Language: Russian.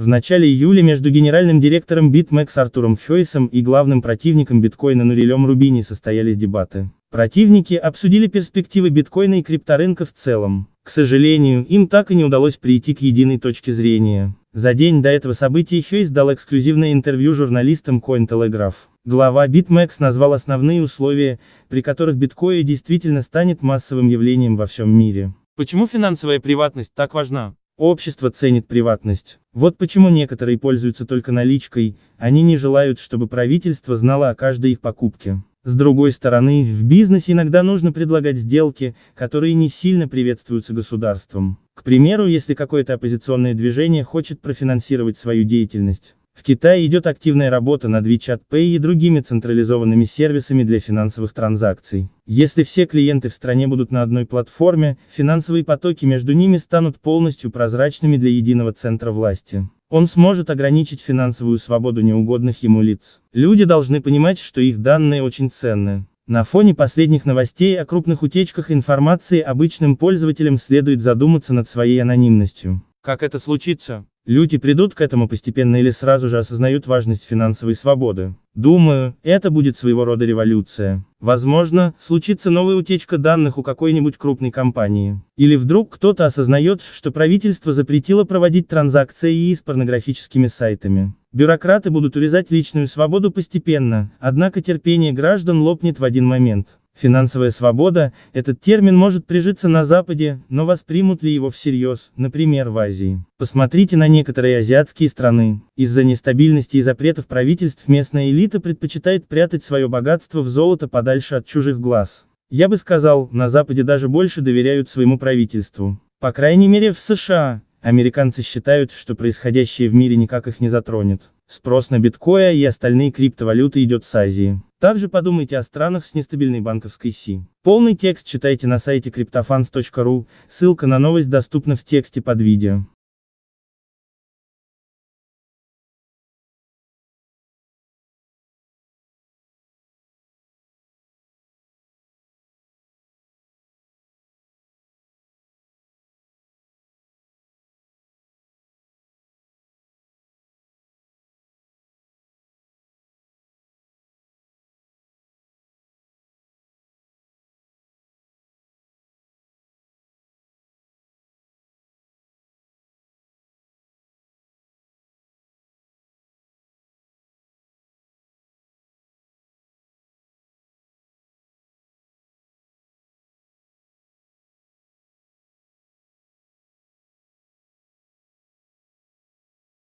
В начале июля между генеральным директором BitMEX Артуром Фейсом и главным противником биткоина Нурилем Рубини состоялись дебаты. Противники обсудили перспективы биткоина и крипторынка в целом. К сожалению, им так и не удалось прийти к единой точке зрения. За день до этого события Хейс дал эксклюзивное интервью журналистам Cointelegraph. Глава BitMEX назвал основные условия, при которых биткоин действительно станет массовым явлением во всем мире. Почему финансовая приватность так важна? Общество ценит приватность. Вот почему некоторые пользуются только наличкой, они не желают, чтобы правительство знало о каждой их покупке. С другой стороны, в бизнесе иногда нужно предлагать сделки, которые не сильно приветствуются государством. К примеру, если какое-то оппозиционное движение хочет профинансировать свою деятельность, в Китае идет активная работа над WeChat Pay и другими централизованными сервисами для финансовых транзакций. Если все клиенты в стране будут на одной платформе, финансовые потоки между ними станут полностью прозрачными для единого центра власти. Он сможет ограничить финансовую свободу неугодных ему лиц. Люди должны понимать, что их данные очень ценны. На фоне последних новостей о крупных утечках информации обычным пользователям следует задуматься над своей анонимностью. Как это случится? Люди придут к этому постепенно или сразу же осознают важность финансовой свободы. Думаю, это будет своего рода революция. Возможно, случится новая утечка данных у какой-нибудь крупной компании. Или вдруг кто-то осознает, что правительство запретило проводить транзакции и с порнографическими сайтами. Бюрократы будут урезать личную свободу постепенно, однако терпение граждан лопнет в один момент. Финансовая свобода, этот термин может прижиться на Западе, но воспримут ли его всерьез, например, в Азии. Посмотрите на некоторые азиатские страны. Из-за нестабильности и запретов правительств местная элита предпочитает прятать свое богатство в золото подальше от чужих глаз. Я бы сказал, на Западе даже больше доверяют своему правительству. По крайней мере в США, американцы считают, что происходящее в мире никак их не затронет. Спрос на биткоин и остальные криптовалюты идет с Азии. Также подумайте о странах с нестабильной банковской СИ. Полный текст читайте на сайте cryptofunds.ru, ссылка на новость доступна в тексте под видео.